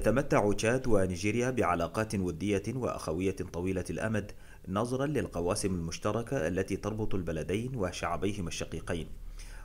تتمتع تشاد ونيجيريا بعلاقات ودية وأخوية طويلة الأمد نظرا للقواسم المشتركة التي تربط البلدين وشعبيهما الشقيقين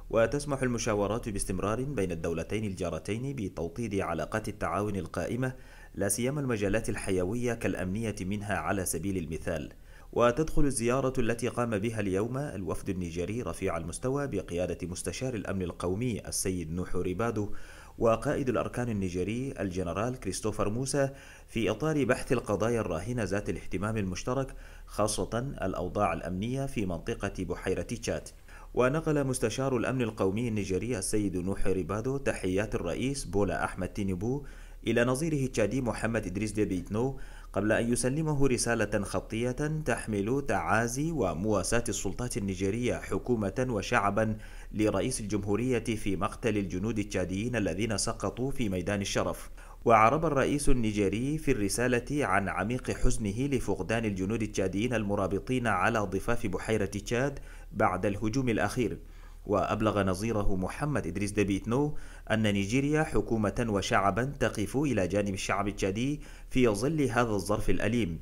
وتسمح المشاورات باستمرار بين الدولتين الجارتين بتوطيد علاقات التعاون القائمة لا سيما المجالات الحيوية كالأمنية منها على سبيل المثال وتدخل الزيارة التي قام بها اليوم الوفد النيجيري رفيع المستوى بقيادة مستشار الأمن القومي السيد نوح ريبادو وقائد الأركان النيجيري الجنرال كريستوفر موسى في إطار بحث القضايا الراهنة ذات الاهتمام المشترك خاصة الأوضاع الأمنية في منطقة بحيرة تشات ونقل مستشار الأمن القومي النيجيري السيد نوح ريبادو تحيات الرئيس بولا أحمد تينيبو إلى نظيره التشادي محمد إدريس ديبيتنو قبل أن يسلمه رسالة خطية تحمل تعازي ومواساة السلطات النيجيرية حكومة وشعبا لرئيس الجمهورية في مقتل الجنود التشاديين الذين سقطوا في ميدان الشرف وعرب الرئيس النيجيري في الرسالة عن عميق حزنه لفقدان الجنود التشاديين المرابطين على ضفاف بحيرة تشاد بعد الهجوم الأخير وأبلغ نظيره محمد إدريس دبيتنو أن نيجيريا حكومة وشعبا تقف إلى جانب الشعب التشادي في ظل هذا الظرف الأليم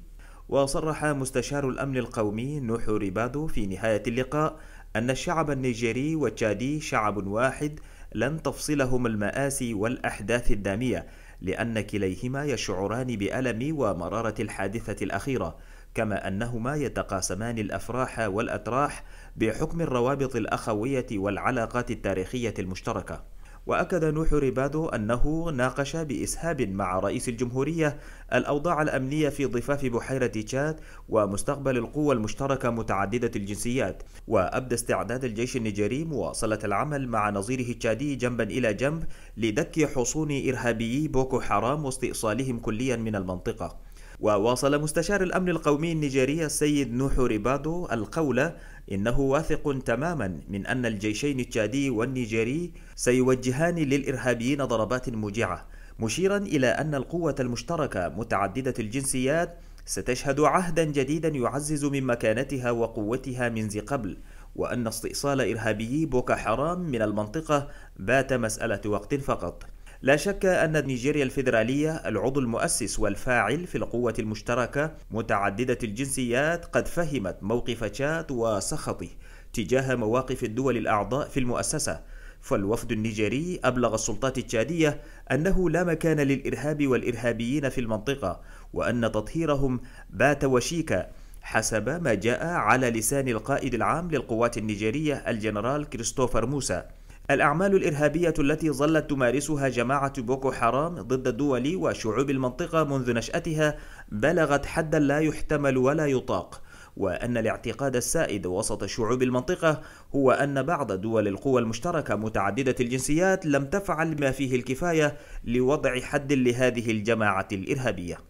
وصرح مستشار الأمن القومي نوح ريبادو في نهاية اللقاء أن الشعب النيجيري والتشادي شعب واحد لن تفصلهم المآسي والأحداث الدامية لأن كليهما يشعران بألم ومرارة الحادثة الأخيرة، كما أنهما يتقاسمان الأفراح والأتراح بحكم الروابط الأخوية والعلاقات التاريخية المشتركة. وأكد نوح ريبادو أنه ناقش بإسهاب مع رئيس الجمهورية الأوضاع الأمنية في ضفاف بحيرة تشاد ومستقبل القوى المشتركة متعددة الجنسيات وأبدى استعداد الجيش النيجيري مواصلة العمل مع نظيره التشادي جنبا إلى جنب لدك حصون إرهابيي بوكو حرام واستئصالهم كليا من المنطقة وواصل مستشار الأمن القومي النيجيري السيد نوح ريبادو القول إنه واثق تماما من أن الجيشين التشادي والنيجيري سيوجهان للإرهابيين ضربات موجعة مشيرا إلى أن القوة المشتركة متعددة الجنسيات ستشهد عهدا جديدا يعزز من مكانتها وقوتها من ذي قبل وأن استئصال إرهابيي بوكا حرام من المنطقة بات مسألة وقت فقط لا شك أن نيجيريا الفيدرالية العضو المؤسس والفاعل في القوة المشتركة متعددة الجنسيات قد فهمت موقف تشاد وسخطه تجاه مواقف الدول الأعضاء في المؤسسة فالوفد النيجيري أبلغ السلطات التشادية أنه لا مكان للإرهاب والإرهابيين في المنطقة وأن تطهيرهم بات وشيكا حسب ما جاء على لسان القائد العام للقوات النيجيرية الجنرال كريستوفر موسى الأعمال الإرهابية التي ظلت تمارسها جماعة بوكو حرام ضد الدول وشعوب المنطقة منذ نشأتها بلغت حدا لا يحتمل ولا يطاق وأن الاعتقاد السائد وسط شعوب المنطقة هو أن بعض دول القوى المشتركة متعددة الجنسيات لم تفعل ما فيه الكفاية لوضع حد لهذه الجماعة الإرهابية